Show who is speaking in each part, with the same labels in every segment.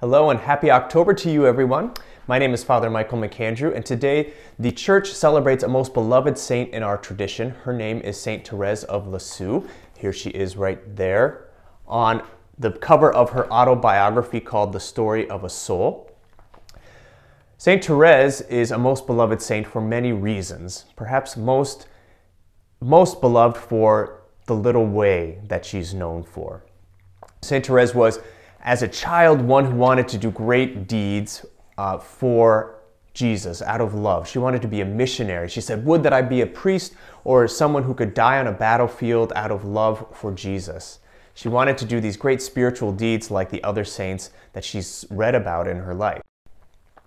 Speaker 1: Hello and happy October to you, everyone. My name is Father Michael McAndrew, and today the church celebrates a most beloved saint in our tradition. Her name is Saint Therese of Lisieux. Here she is right there on the cover of her autobiography called The Story of a Soul. Saint Therese is a most beloved saint for many reasons, perhaps most, most beloved for the little way that she's known for. Saint Therese was as a child, one who wanted to do great deeds uh, for Jesus out of love. She wanted to be a missionary. She said, Would that I be a priest or someone who could die on a battlefield out of love for Jesus. She wanted to do these great spiritual deeds like the other saints that she's read about in her life.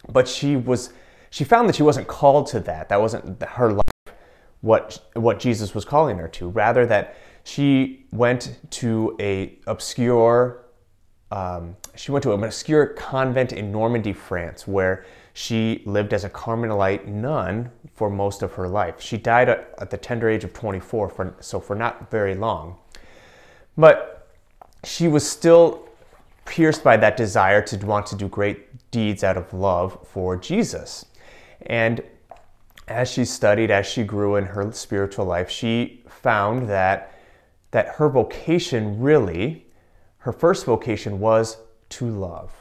Speaker 1: But she was she found that she wasn't called to that. That wasn't her life what what Jesus was calling her to. Rather that she went to a obscure um, she went to an obscure convent in Normandy, France, where she lived as a Carmelite nun for most of her life. She died at, at the tender age of 24, for, so for not very long. But she was still pierced by that desire to want to do great deeds out of love for Jesus. And as she studied, as she grew in her spiritual life, she found that that her vocation really her first vocation was to love,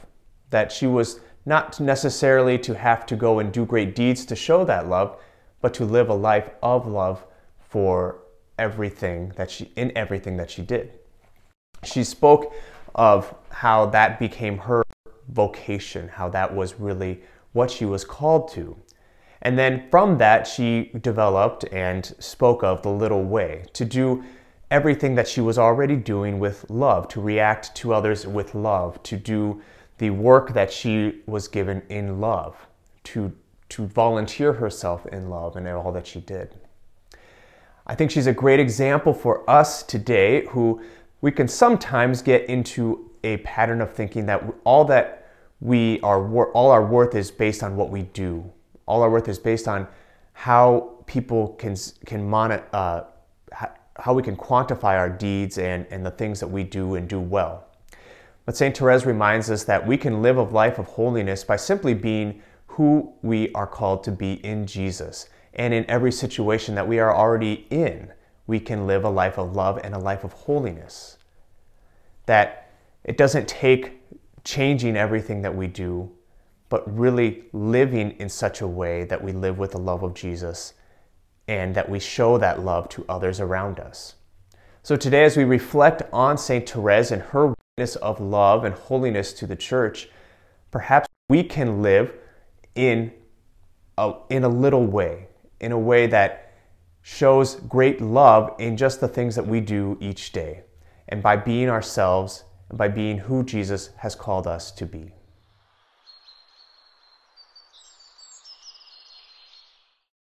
Speaker 1: that she was not necessarily to have to go and do great deeds to show that love, but to live a life of love for everything that she in everything that she did. She spoke of how that became her vocation, how that was really what she was called to. And then from that, she developed and spoke of the little way to do everything that she was already doing with love, to react to others with love, to do the work that she was given in love, to, to volunteer herself in love and all that she did. I think she's a great example for us today who we can sometimes get into a pattern of thinking that all that we are all our worth is based on what we do. All our worth is based on how people can can monet, uh, how we can quantify our deeds and, and the things that we do and do well. But St. Therese reminds us that we can live a life of holiness by simply being who we are called to be in Jesus. And in every situation that we are already in, we can live a life of love and a life of holiness. That it doesn't take changing everything that we do, but really living in such a way that we live with the love of Jesus and that we show that love to others around us. So today, as we reflect on St. Therese and her witness of love and holiness to the church, perhaps we can live in a, in a little way, in a way that shows great love in just the things that we do each day, and by being ourselves and by being who Jesus has called us to be.